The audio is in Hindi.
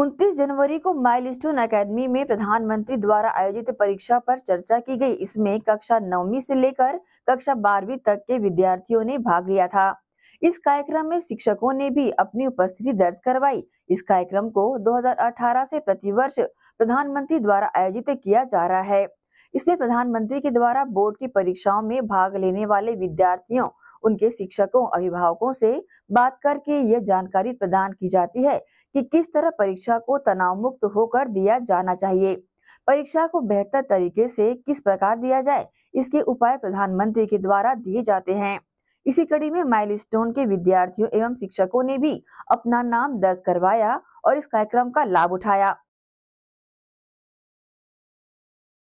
29 जनवरी को माइल स्टोन अकेडमी में प्रधानमंत्री द्वारा आयोजित परीक्षा पर चर्चा की गई इसमें कक्षा नौवीं से लेकर कक्षा बारहवीं तक के विद्यार्थियों ने भाग लिया था इस कार्यक्रम में शिक्षकों ने भी अपनी उपस्थिति दर्ज करवाई इस कार्यक्रम को 2018 से प्रतिवर्ष प्रधानमंत्री द्वारा आयोजित किया जा रहा है इसमें प्रधानमंत्री के द्वारा बोर्ड की परीक्षाओं में भाग लेने वाले विद्यार्थियों उनके शिक्षकों अभिभावकों से बात करके यह जानकारी प्रदान की जाती है कि किस तरह परीक्षा को तनाव मुक्त होकर दिया जाना चाहिए परीक्षा को बेहतर तरीके से किस प्रकार दिया जाए इसके उपाय प्रधानमंत्री के द्वारा दिए जाते हैं इसी कड़ी में माइलस्टोन के विद्यार्थियों एवं शिक्षकों ने भी अपना नाम दर्ज करवाया और इस कार्यक्रम का लाभ उठाया